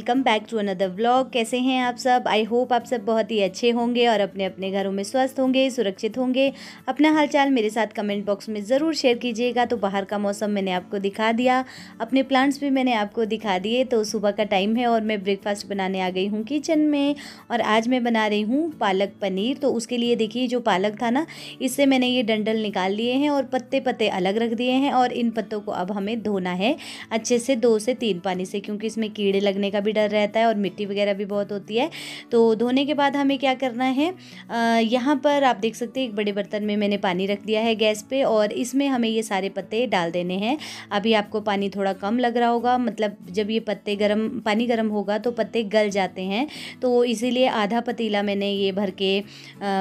Welcome back to another vlog कैसे हैं आप सब आई होप आप सब बहुत ही अच्छे होंगे और अपने अपने घरों में स्वस्थ होंगे सुरक्षित होंगे अपना हालचाल मेरे साथ कमेंट बॉक्स में ज़रूर शेयर कीजिएगा तो बाहर का मौसम मैंने आपको दिखा दिया अपने प्लांट्स भी मैंने आपको दिखा दिए तो सुबह का टाइम है और मैं ब्रेकफास्ट बनाने आ गई हूँ किचन में और आज मैं बना रही हूँ पालक पनीर तो उसके लिए देखिए जो पालक था ना इससे मैंने ये डंडल निकाल लिए हैं और पत्ते पत्ते अलग रख दिए हैं और इन पत्तों को अब हमें धोना है अच्छे से दो से तीन पानी से क्योंकि इसमें कीड़े लगने का भी डर रहता है और मिट्टी वगैरह भी बहुत होती है तो धोने के बाद हमें क्या करना है यहाँ पर आप देख सकते हैं एक बड़े बर्तन में मैंने पानी रख दिया है गैस पर और इसमें हमें ये सारे पत्ते डाल देने हैं अभी आपको पानी थोड़ा कम लग रहा होगा मतलब जब ये पत्ते गर्म पानी गर्म होगा तो पत्ते गल जाते हैं तो इसीलिए आधा पतीला मैंने ये भर के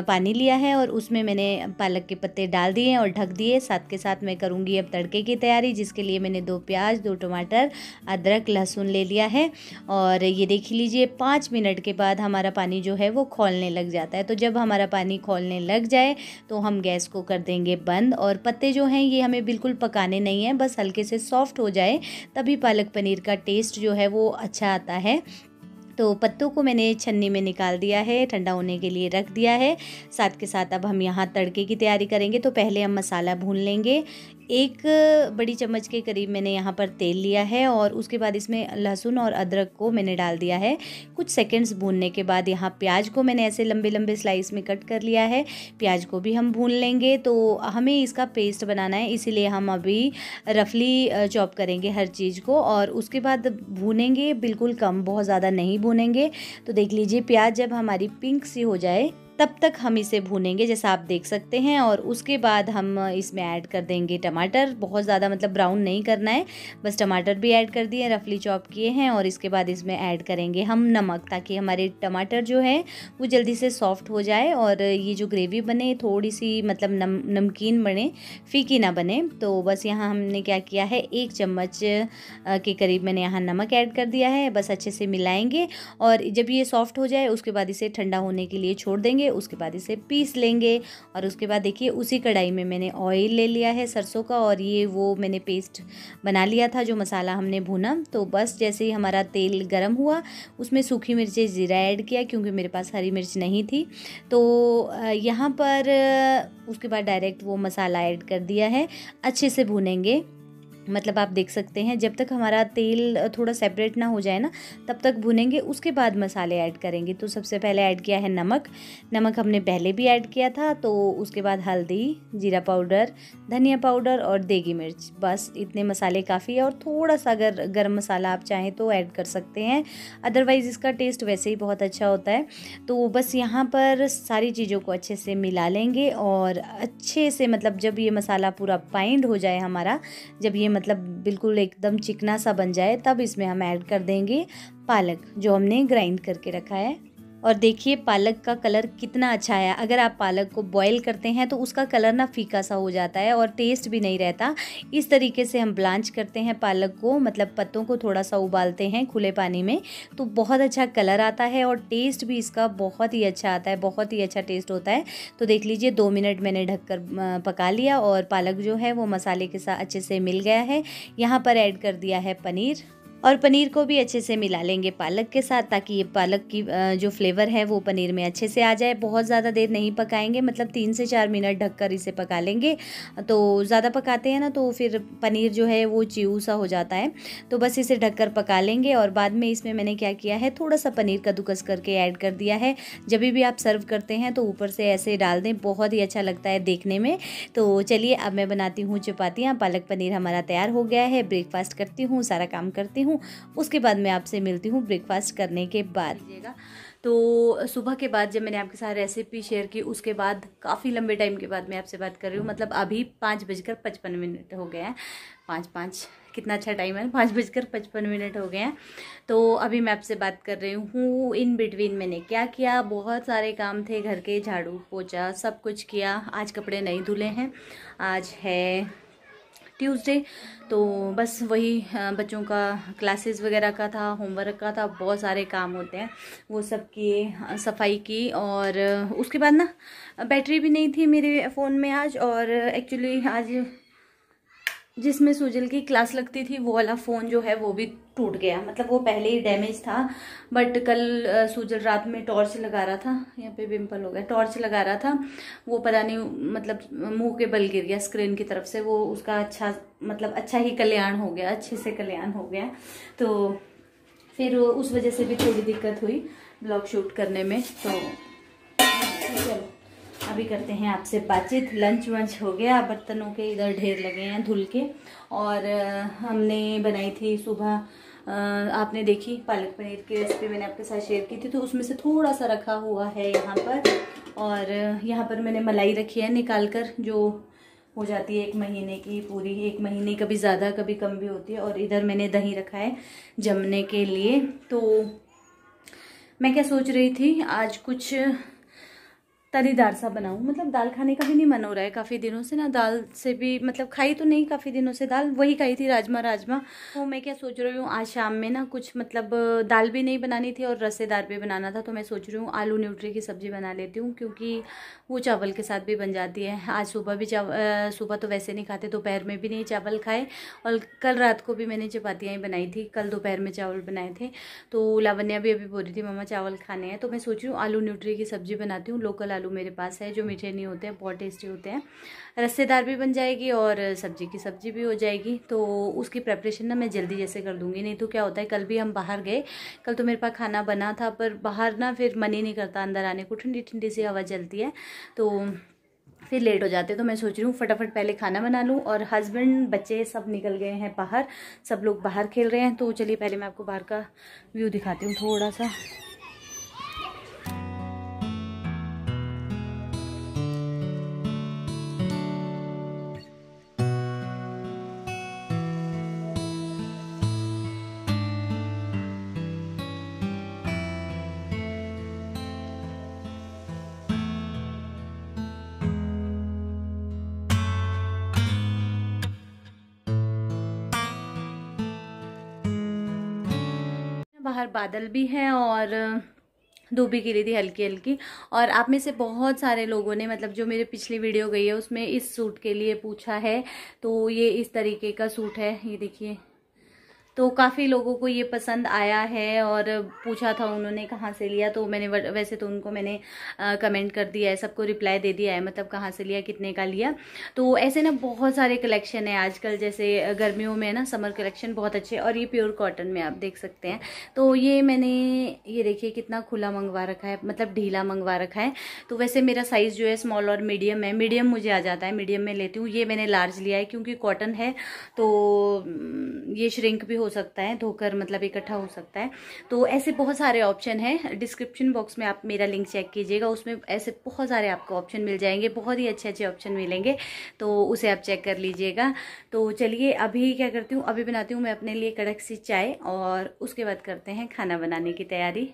पानी लिया है और उसमें मैंने पालक के पत्ते डाल दिए और ढक दिए साथ के साथ मैं करूँगी अब तड़के की तैयारी जिसके लिए मैंने दो प्याज दो टमाटर अदरक लहसुन ले लिया है और और ये देख लीजिए पाँच मिनट के बाद हमारा पानी जो है वो खोलने लग जाता है तो जब हमारा पानी खोलने लग जाए तो हम गैस को कर देंगे बंद और पत्ते जो हैं ये हमें बिल्कुल पकाने नहीं हैं बस हल्के से सॉफ्ट हो जाए तभी पालक पनीर का टेस्ट जो है वो अच्छा आता है तो पत्तों को मैंने छन्नी में निकाल दिया है ठंडा होने के लिए रख दिया है साथ के साथ अब हम यहाँ तड़के की तैयारी करेंगे तो पहले हम मसाला भून लेंगे एक बड़ी चम्मच के करीब मैंने यहाँ पर तेल लिया है और उसके बाद इसमें लहसुन और अदरक को मैंने डाल दिया है कुछ सेकेंड्स भूनने के बाद यहाँ प्याज को मैंने ऐसे लंबे लंबे स्लाइस में कट कर लिया है प्याज को भी हम भून लेंगे तो हमें इसका पेस्ट बनाना है इसीलिए हम अभी रफली चॉप करेंगे हर चीज़ को और उसके बाद भूनेंगे बिल्कुल कम बहुत ज़्यादा नहीं भूनेंगे तो देख लीजिए प्याज जब हमारी पिंक सी हो जाए तब तक हम इसे भूनेंगे जैसा आप देख सकते हैं और उसके बाद हम इसमें ऐड कर देंगे टमाटर बहुत ज़्यादा मतलब ब्राउन नहीं करना है बस टमाटर भी ऐड कर दिए रफली चॉप किए हैं और इसके बाद इसमें ऐड करेंगे हम नमक ताकि हमारे टमाटर जो है वो जल्दी से सॉफ्ट हो जाए और ये जो ग्रेवी बने थोड़ी सी मतलब नम नमकीन बने फीकी ना बने तो बस यहाँ हमने क्या किया है एक चम्मच के करीब मैंने यहाँ नमक ऐड कर दिया है बस अच्छे से मिलाएंगे और जब ये सॉफ्ट हो जाए उसके बाद इसे ठंडा होने के लिए छोड़ देंगे उसके बाद इसे पीस लेंगे और उसके बाद देखिए उसी कढ़ाई में मैंने ऑयल ले लिया है सरसों का और ये वो मैंने पेस्ट बना लिया था जो मसाला हमने भुना तो बस जैसे ही हमारा तेल गर्म हुआ उसमें सूखी मिर्चें ज़ीरा ऐड किया क्योंकि मेरे पास हरी मिर्च नहीं थी तो यहाँ पर उसके बाद डायरेक्ट वो मसाला ऐड कर दिया है अच्छे से भुनेंगे मतलब आप देख सकते हैं जब तक हमारा तेल थोड़ा सेपरेट ना हो जाए ना तब तक भुनेंगे उसके बाद मसाले ऐड करेंगे तो सबसे पहले ऐड किया है नमक नमक हमने पहले भी ऐड किया था तो उसके बाद हल्दी जीरा पाउडर धनिया पाउडर और देगी मिर्च बस इतने मसाले काफ़ी है और थोड़ा सा अगर गर्म मसाला आप चाहें तो ऐड कर सकते हैं अदरवाइज़ इसका टेस्ट वैसे ही बहुत अच्छा होता है तो बस यहाँ पर सारी चीज़ों को अच्छे से मिला लेंगे और अच्छे से मतलब जब ये मसाला पूरा पाइंड हो जाए हमारा जब ये मतलब बिल्कुल एकदम चिकना सा बन जाए तब इसमें हम ऐड कर देंगे पालक जो हमने ग्राइंड करके रखा है और देखिए पालक का कलर कितना अच्छा आया अगर आप पालक को बॉईल करते हैं तो उसका कलर ना फीका सा हो जाता है और टेस्ट भी नहीं रहता इस तरीके से हम ब्लांच करते हैं पालक को मतलब पत्तों को थोड़ा सा उबालते हैं खुले पानी में तो बहुत अच्छा कलर आता है और टेस्ट भी इसका बहुत ही अच्छा आता है बहुत ही अच्छा टेस्ट होता है तो देख लीजिए दो मिनट मैंने कर पका लिया और पालक जो है वो मसाले के साथ अच्छे से मिल गया है यहाँ पर ऐड कर दिया है पनीर और पनीर को भी अच्छे से मिला लेंगे पालक के साथ ताकि ये पालक की जो फ्लेवर है वो पनीर में अच्छे से आ जाए बहुत ज़्यादा देर नहीं पकाएंगे मतलब तीन से चार मिनट ढककर इसे पका लेंगे तो ज़्यादा पकाते हैं ना तो फिर पनीर जो है वो चीऊ सा हो जाता है तो बस इसे ढककर पका लेंगे और बाद में इसमें मैंने क्या किया है थोड़ा सा पनीर कद्दूकस करके ऐड कर दिया है जब भी आप सर्व करते हैं तो ऊपर से ऐसे डाल दें बहुत ही अच्छा लगता है देखने में तो चलिए अब मैं बनाती हूँ चपातियाँ पालक पनीर हमारा तैयार हो गया है ब्रेकफास्ट करती हूँ सारा काम करती हूँ हूँ उसके बाद मैं आपसे मिलती हूँ ब्रेकफास्ट करने के बाद तो सुबह के बाद जब मैंने आपके साथ रेसिपी शेयर की उसके बाद काफ़ी लंबे टाइम के बाद मैं आपसे बात कर रही हूँ मतलब अभी पाँच बजकर पचपन मिनट हो गए हैं पाँच पाँच कितना अच्छा टाइम है पाँच बजकर पचपन मिनट हो गए हैं तो अभी मैं आपसे बात कर रही हूँ इन बिटवीन मैंने क्या किया बहुत सारे काम थे घर के झाड़ू पोछा सब कुछ किया आज कपड़े नहीं धुले हैं आज है ट्यूसडे तो बस वही बच्चों का क्लासेस वगैरह का था होमवर्क का था बहुत सारे काम होते हैं वो सब किए सफाई की और उसके बाद ना बैटरी भी नहीं थी मेरे फ़ोन में आज और एक्चुअली आज जिसमें सुजल की क्लास लगती थी वो वाला फ़ोन जो है वो भी टूट गया मतलब वो पहले ही डैमेज था बट कल सुजल रात में टॉर्च लगा रहा था यहाँ पे पिम्पल हो गया टॉर्च लगा रहा था वो पता नहीं मतलब मुंह के बल गिर गया स्क्रीन की तरफ से वो उसका अच्छा मतलब अच्छा ही कल्याण हो गया अच्छे से कल्याण हो गया तो फिर उस वजह से भी थोड़ी दिक्कत हुई ब्लॉग शूट करने में तो चलो अभी करते हैं आपसे बातचीत लंच वंच हो गया बर्तनों के इधर ढेर लगे हैं धुल के और हमने बनाई थी सुबह आपने देखी पालक पनीर की रेसिपी मैंने आपके साथ शेयर की थी तो उसमें से थोड़ा सा रखा हुआ है यहाँ पर और यहाँ पर मैंने मलाई रखी है निकाल कर जो हो जाती है एक महीने की पूरी एक महीने कभी ज़्यादा कभी कम भी होती है और इधर मैंने दही रखा है जमने के लिए तो मैं क्या सोच रही थी आज कुछ तरीदार सा बनाऊँ मतलब दाल खाने का भी नहीं मन हो रहा है काफ़ी दिनों से ना दाल से भी मतलब खाई तो नहीं काफ़ी दिनों से दाल वही खाई थी राजमा राजमा तो मैं क्या सोच रही हूँ आज शाम में ना कुछ मतलब दाल भी नहीं बनानी थी और रसेदार भी बनाना था तो मैं सोच रही हूँ आलू न्यूट्री की सब्ज़ी बना लेती हूँ क्योंकि वो चावल के साथ भी बन जाती है आज सुबह भी चावल सुबह तो वैसे नहीं खाते दोपहर में भी नहीं चावल खाए और कल रात को भी मैंने चपातियाँ ही बनाई थी कल दोपहर में चावल बनाए थे तो लावनिया भी अभी बोल रही थी मम्मा चावल खाने हैं तो मैं सोच रही हूँ आलू न्यूट्री की सब्ज़ी बनाती हूँ लोकल आलू मेरे पास है जो मीठे नहीं होते हैं बहुत टेस्टी होते हैं रस्सेदार भी बन जाएगी और सब्जी की सब्जी भी हो जाएगी तो उसकी प्रेपरेशन ना मैं जल्दी जैसे कर दूँगी नहीं तो क्या होता है कल भी हम बाहर गए कल तो मेरे पास खाना बना था पर बाहर ना फिर मन ही नहीं करता अंदर आने को ठंडी ठंडी सी हवा चलती है तो फिर लेट हो जाते तो मैं सोच रही हूँ फटाफट पहले खाना बना लूँ और हस्बैंड बच्चे सब निकल गए हैं बाहर सब लोग बाहर खेल रहे हैं तो चलिए पहले मैं आपको बाहर का व्यू दिखाती हूँ थोड़ा सा बाहर बादल भी हैं और धूप भी गिरी थी हल्की हल्की और आप में से बहुत सारे लोगों ने मतलब जो मेरे पिछली वीडियो गई है उसमें इस सूट के लिए पूछा है तो ये इस तरीके का सूट है ये देखिए तो काफ़ी लोगों को ये पसंद आया है और पूछा था उन्होंने कहाँ से लिया तो मैंने वैसे तो उनको मैंने कमेंट कर दिया है सबको रिप्लाई दे दिया है मतलब कहाँ से लिया कितने का लिया तो ऐसे ना बहुत सारे कलेक्शन है आजकल जैसे गर्मियों में ना समर कलेक्शन बहुत अच्छे और ये प्योर कॉटन में आप देख सकते हैं तो ये मैंने ये देखिए कितना खुला मंगवा रखा है मतलब ढीला मंगवा रखा है तो वैसे मेरा साइज़ जो है स्मॉल और मीडियम है मीडियम मुझे आ जाता है मीडियम में लेती हूँ ये मैंने लार्ज लिया है क्योंकि कॉटन है तो ये श्रिंक भी हो हो सकता है धोकर मतलब इकट्ठा हो सकता है तो ऐसे बहुत सारे ऑप्शन हैं डिस्क्रिप्शन बॉक्स में आप मेरा लिंक चेक कीजिएगा उसमें ऐसे बहुत सारे आपको ऑप्शन मिल जाएंगे बहुत ही अच्छे अच्छे ऑप्शन मिलेंगे तो उसे आप चेक कर लीजिएगा तो चलिए अभी क्या करती हूँ अभी बनाती हूँ मैं अपने लिए कड़क सी चाय और उसके बाद करते हैं खाना बनाने की तैयारी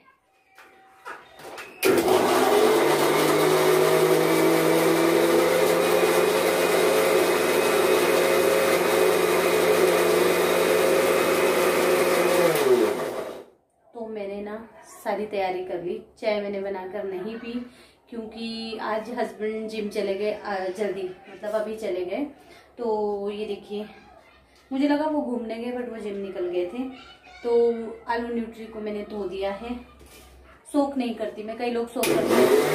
सारी तैयारी कर ली चाय मैंने बनाकर नहीं पी क्योंकि आज हस्बैंड जिम चले गए जल्दी मतलब अभी चले गए तो ये देखिए मुझे लगा वो घूमने गए बट वो जिम निकल गए थे तो आलू न्यूट्री को मैंने धो दिया है सोक नहीं करती मैं कई लोग सोख करते हैं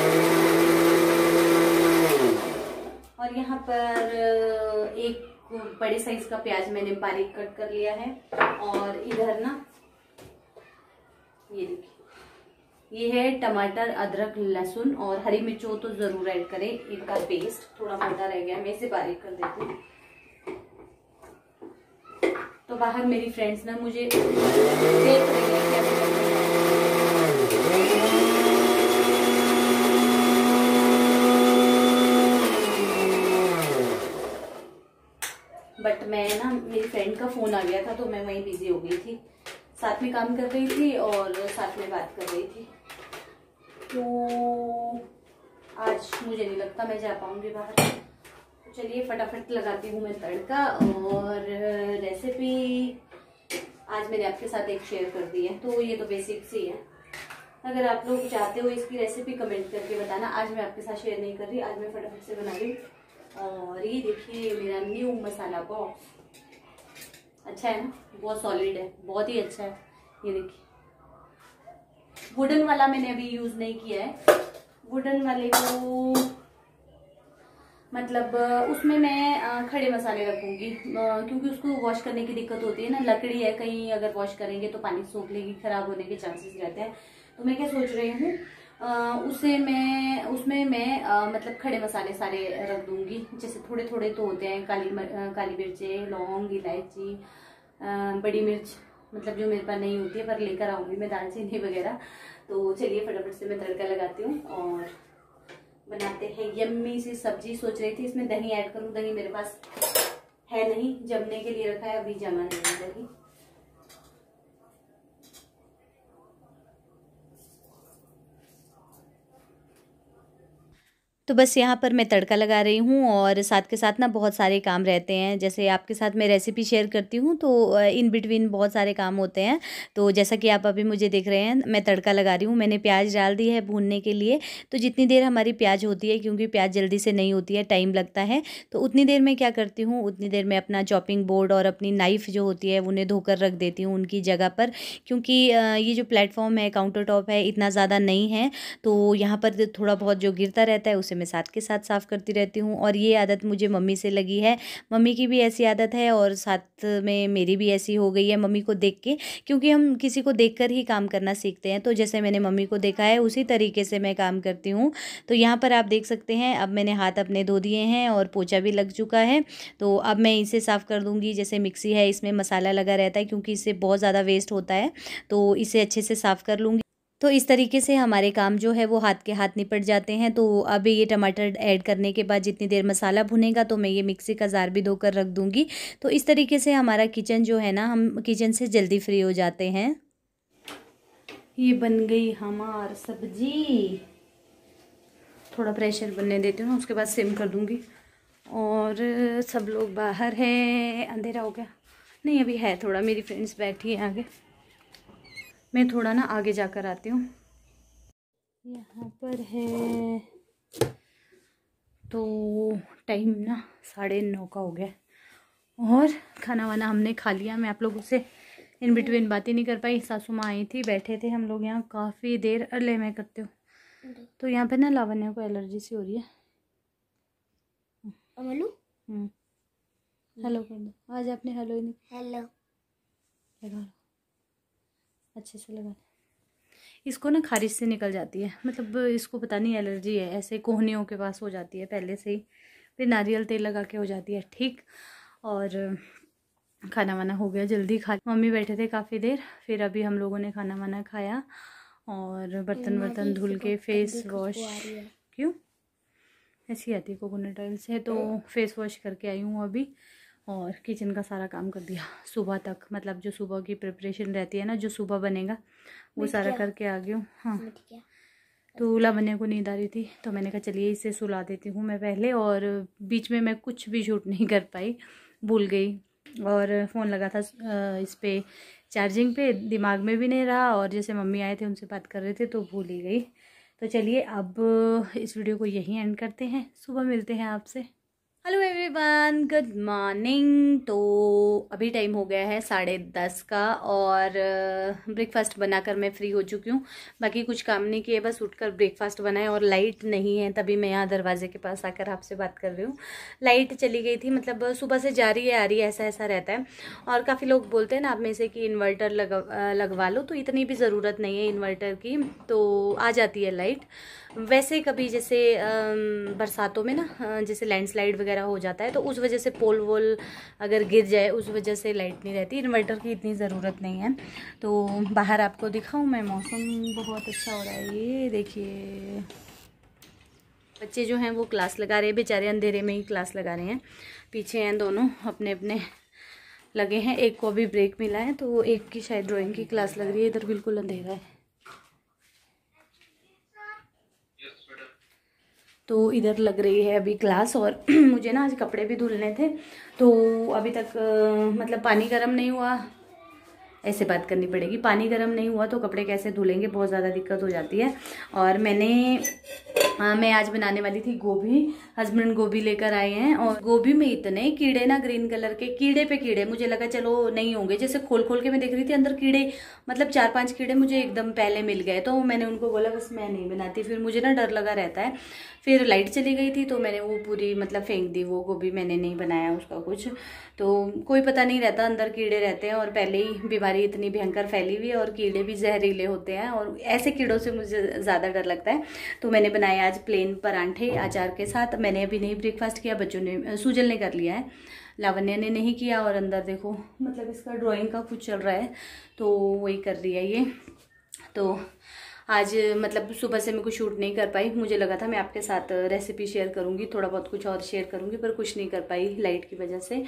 और यहाँ पर एक बड़े साइज का प्याज मैंने बारीक कट कर लिया है और इधर ना ये देखिए ये है टमाटर अदरक लहसुन और हरी मिर्च हो तो ज़रूर ऐड करें इनका पेस्ट थोड़ा मोटा रह गया मैं इसे बारीक कर देती हूँ तो बाहर मेरी फ्रेंड्स ना मुझे बट मैं ना मेरी फ्रेंड का फ़ोन आ गया था तो मैं वहीं बिज़ी हो गई थी साथ में काम कर रही थी और साथ में बात कर रही थी तो आज मुझे नहीं लगता मैं जा पाऊंगी बाहर तो चलिए फटाफट लगाती हूँ मैं तड़का और रेसिपी आज मैंने आपके साथ एक शेयर कर दी है तो ये तो बेसिक सी है अगर आप लोग चाहते हो इसकी रेसिपी कमेंट करके बताना आज मैं आपके साथ शेयर नहीं कर रही आज मैं फटाफट से बना रही हूँ और ये देखिए मेरा न्यू मसाला बॉक्स अच्छा है ना बहुत सॉलिड है बहुत ही अच्छा है ये देखिए वुडन वाला मैंने अभी यूज नहीं किया है वुडन वाले को मतलब उसमें मैं खड़े मसाले रखूंगी क्योंकि उसको वॉश करने की दिक्कत होती है ना लकड़ी है कहीं अगर वॉश करेंगे तो पानी सोख लेगी खराब होने के चांसेस रहते हैं तो मैं क्या सोच रही हूँ उसे मैं उसमें मैं आ, मतलब खड़े मसाले सारे रख दूंगी जैसे थोड़े थोड़े तो होते हैं काली काली मिर्चें लौंग इलायची बड़ी मिर्च मतलब जो मेरे पास नहीं होती है पर लेकर आऊँगी मैं दालचीनी वगैरह तो चलिए फटाफट से मैं तड़का लगाती हूँ और बनाते हैं यम्मी सी सब्जी सोच रही थी इसमें दही ऐड करूँ दही मेरे पास है नहीं जमने के लिए रखा है अभी जमा नहीं दही तो बस यहाँ पर मैं तड़का लगा रही हूँ और साथ के साथ ना बहुत सारे काम रहते हैं जैसे आपके साथ मैं रेसिपी शेयर करती हूँ तो इन बिटवीन बहुत सारे काम होते हैं तो जैसा कि आप अभी मुझे देख रहे हैं मैं तड़का लगा रही हूँ मैंने प्याज डाल दी है भूनने के लिए तो जितनी देर हमारी प्याज होती है क्योंकि प्याज जल्दी से नहीं होती है टाइम लगता है तो उतनी देर में क्या करती हूँ उतनी देर में अपना चॉपिंग बोर्ड और अपनी नाइफ़ जो होती है उन्हें धोकर रख देती हूँ उनकी जगह पर क्योंकि ये जो प्लेटफॉर्म है काउंटर टॉप है इतना ज़्यादा नहीं है तो यहाँ पर थोड़ा बहुत जो गिरता रहता है उसे मैं साथ के साथ साफ़ करती रहती हूँ और ये आदत मुझे मम्मी से लगी है मम्मी की भी ऐसी आदत है और साथ में मेरी भी ऐसी हो गई है मम्मी को देख के क्योंकि हम किसी को देख कर ही काम करना सीखते हैं तो जैसे मैंने मम्मी को देखा है उसी तरीके से मैं काम करती हूँ तो यहाँ पर आप देख सकते हैं अब मैंने हाथ अपने धो दिए हैं और पोचा भी लग चुका है तो अब मैं इसे साफ़ कर दूँगी जैसे मिक्सी है इसमें मसाला लगा रहता है क्योंकि इससे बहुत ज़्यादा वेस्ट होता है तो इसे अच्छे से साफ़ कर लूँगी तो इस तरीके से हमारे काम जो है वो हाथ के हाथ निपट जाते हैं तो अभी ये टमाटर ऐड करने के बाद जितनी देर मसाला भुनेगा तो मैं ये मिक्सी का जार भी धोकर रख दूँगी तो इस तरीके से हमारा किचन जो है ना हम किचन से जल्दी फ्री हो जाते हैं ये बन गई हमार सब्जी थोड़ा प्रेशर बनने देती हूँ उसके बाद सिम कर दूँगी और सब लोग बाहर हैं अंधेरा हो गया नहीं अभी है थोड़ा मेरी फ्रेंड्स बैठी हैं आगे मैं थोड़ा ना आगे जाकर आती हूँ यहाँ पर है तो टाइम ना साढ़े नौ का हो गया और खाना वाना हमने खा लिया मैं आप लोगों से इन बिटवीन बातें नहीं कर पाई सासू माँ आई थी बैठे थे हम लोग यहाँ काफ़ी देर अरले मैं करते हूँ तो यहाँ पे ना लावण्य को एलर्जी सी हो रही है हेलो कर हम्म। दो आज आपने हेलो ही नहीं हेलो अच्छे से लगा इसको ना खारिश से निकल जाती है मतलब इसको पता नहीं एलर्जी है ऐसे कोहनियों के पास हो जाती है पहले से ही फिर नारियल तेल लगा के हो जाती है ठीक और खाना वाना हो गया जल्दी खा मम्मी बैठे थे काफ़ी देर फिर अभी हम लोगों ने खाना वाना खाया और बर्तन बर्तन धुल के फेस वॉश क्यों ऐसी आती है कोकोनट ऑयल से तो फेस तो वॉश करके आई हूँ अभी और किचन का सारा काम कर दिया सुबह तक मतलब जो सुबह की प्रिपरेशन रहती है ना जो सुबह बनेगा वो सारा करके आ गई हूँ हाँ तो ओला बने को नींद आ रही थी तो मैंने कहा चलिए इसे सुला देती हूँ मैं पहले और बीच में मैं कुछ भी शूट नहीं कर पाई भूल गई और फ़ोन लगा था इस पर चार्जिंग पे दिमाग में भी नहीं रहा और जैसे मम्मी आए थे उनसे बात कर रहे थे तो भूल ही गई तो चलिए अब इस वीडियो को यहीं एंड करते हैं सुबह मिलते हैं आपसे हेलो एवरीवन गुड मॉर्निंग तो अभी टाइम हो गया है साढ़े दस का और ब्रेकफास्ट बनाकर मैं फ्री हो चुकी हूँ बाकी कुछ काम नहीं किए बस उठकर ब्रेकफास्ट बनाए और लाइट नहीं है तभी मैं यहाँ दरवाजे के पास आकर आपसे बात कर रही हूँ लाइट चली गई थी मतलब सुबह से जा रही है आ रही है ऐसा ऐसा रहता है और काफ़ी लोग बोलते हैं ना आप में से कि इन्वर्टर लगवा लगवा लो तो इतनी भी ज़रूरत नहीं है इन्वर्टर की तो आ जाती है लाइट वैसे कभी जैसे बरसातों में ना जैसे लैंडस्लाइड वगैरह हो जाता है तो उस वजह से पोल वोल अगर गिर जाए उस वजह से लाइट नहीं रहती इन्वर्टर की इतनी ज़रूरत नहीं है तो बाहर आपको दिखाऊँ मैं मौसम बहुत अच्छा हो रहा है ये देखिए बच्चे जो हैं वो क्लास लगा रहे हैं बेचारे अंधेरे में ही क्लास लगा रहे हैं पीछे हैं दोनों अपने अपने लगे हैं एक को अभी ब्रेक मिला है तो एक की शायद ड्राइंग की क्लास लग रही है इधर बिल्कुल अंधेरा है तो इधर लग रही है अभी क्लास और मुझे ना आज कपड़े भी धुलने थे तो अभी तक मतलब पानी गर्म नहीं हुआ ऐसे बात करनी पड़ेगी पानी गर्म नहीं हुआ तो कपड़े कैसे धुलेंगे बहुत ज़्यादा दिक्कत हो जाती है और मैंने आ, हाँ, मैं आज बनाने वाली थी गोभी हस्बैंड गोभी लेकर आए हैं और गोभी में इतने कीड़े ना ग्रीन कलर के कीड़े पे कीड़े मुझे लगा चलो नहीं होंगे जैसे खोल खोल के मैं देख रही थी अंदर कीड़े मतलब चार पांच कीड़े मुझे एकदम पहले मिल गए तो मैंने उनको बोला बस मैं नहीं बनाती फिर मुझे ना डर लगा रहता है फिर लाइट चली गई थी तो मैंने वो पूरी मतलब फेंक दी वो गोभी मैंने नहीं बनाया उसका कुछ तो कोई पता नहीं रहता अंदर कीड़े रहते हैं और पहले ही बीमारी बीमारी इतनी भयंकर फैली हुई है और कीड़े भी जहरीले होते हैं और ऐसे कीड़ों से मुझे ज़्यादा डर लगता है तो मैंने बनाए आज प्लेन परांठे अचार के साथ मैंने अभी नहीं ब्रेकफास्ट किया बच्चों ने सूजल ने कर लिया है लावण्य ने नहीं किया और अंदर देखो मतलब इसका ड्राॅइंग का कुछ चल रहा है तो वही कर रही है ये तो आज मतलब सुबह से मैं कुछ शूट नहीं कर पाई मुझे लगा था मैं आपके साथ रेसिपी शेयर करूँगी थोड़ा बहुत कुछ और शेयर करूँगी पर कुछ नहीं कर पाई लाइट की वजह से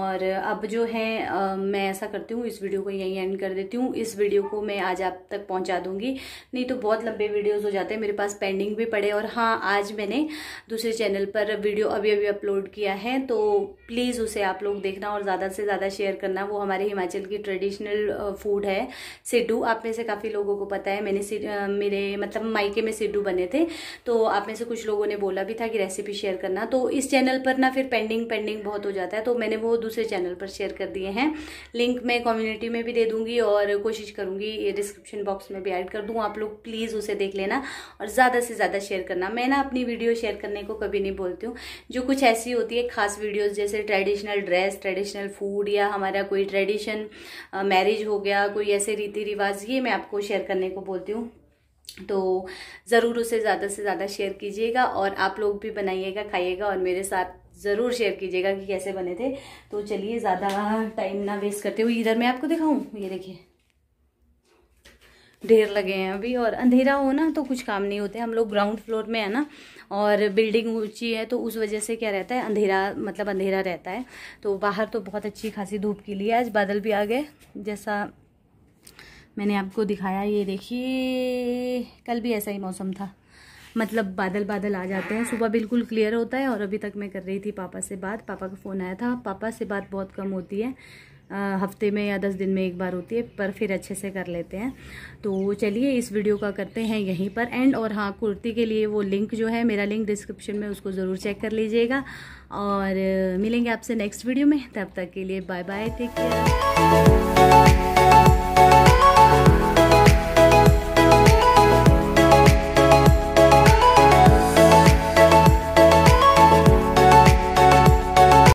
और अब जो है मैं ऐसा करती हूँ इस वीडियो को यहीं एंड कर देती हूँ इस वीडियो को मैं आज आप तक पहुँचा दूँगी नहीं तो बहुत लंबे वीडियोज़ हो जाते हैं मेरे पास पेंडिंग भी पड़े और हाँ आज मैंने दूसरे चैनल पर वीडियो अभी अभी अपलोड किया है तो प्लीज़ उसे आप लोग देखना और ज़्यादा से ज़्यादा शेयर करना वो हमारे हिमाचल की ट्रेडिशनल फूड है सिडू आप में से काफ़ी लोगों को पता है मैंने मेरे मतलब मायके में सिड्डू बने थे तो आप में से कुछ लोगों ने बोला भी था कि रेसिपी शेयर करना तो इस चैनल पर ना फिर पेंडिंग पेंडिंग बहुत हो जाता है तो मैंने वो दूसरे चैनल पर शेयर कर दिए हैं लिंक मैं कम्युनिटी में भी दे दूँगी और कोशिश करूँगी डिस्क्रिप्शन बॉक्स में भी ऐड कर दूँ आप लोग प्लीज़ उसे देख लेना और ज़्यादा से ज़्यादा शेयर करना मैं ना अपनी वीडियो शेयर करने को कभी नहीं बोलती हूँ जो कुछ ऐसी होती है खास वीडियोज़ जैसे ट्रेडिशनल ड्रेस ट्रेडिशनल फूड या हमारा कोई ट्रेडिशन मैरिज हो गया कोई ऐसे रीति रिवाज ये मैं आपको शेयर करने को बोलती हूँ तो ज़रूर उसे ज़्यादा से ज़्यादा शेयर कीजिएगा और आप लोग भी बनाइएगा खाइएगा और मेरे साथ ज़रूर शेयर कीजिएगा कि कैसे बने थे तो चलिए ज़्यादा टाइम ना वेस्ट करते हुए इधर मैं आपको दिखाऊँ ये देखिए ढेर लगे हैं अभी और अंधेरा हो ना तो कुछ काम नहीं होते हम लोग ग्राउंड फ्लोर में है ना और बिल्डिंग ऊंची है तो उस वजह से क्या रहता है अंधेरा मतलब अंधेरा रहता है तो बाहर तो बहुत अच्छी खासी धूप के लिए आज बादल भी आ गए जैसा मैंने आपको दिखाया ये देखिए कल भी ऐसा ही मौसम था मतलब बादल बादल आ जाते हैं सुबह बिल्कुल क्लियर होता है और अभी तक मैं कर रही थी पापा से बात पापा का फ़ोन आया था पापा से बात बहुत कम होती है आ, हफ्ते में या दस दिन में एक बार होती है पर फिर अच्छे से कर लेते हैं तो चलिए इस वीडियो का करते हैं यहीं पर एंड और हाँ कुर्ती के लिए वो लिंक जो है मेरा लिंक डिस्क्रिप्शन में उसको ज़रूर चेक कर लीजिएगा और मिलेंगे आपसे नेक्स्ट वीडियो में तब तक के लिए बाय बाय टेक केयर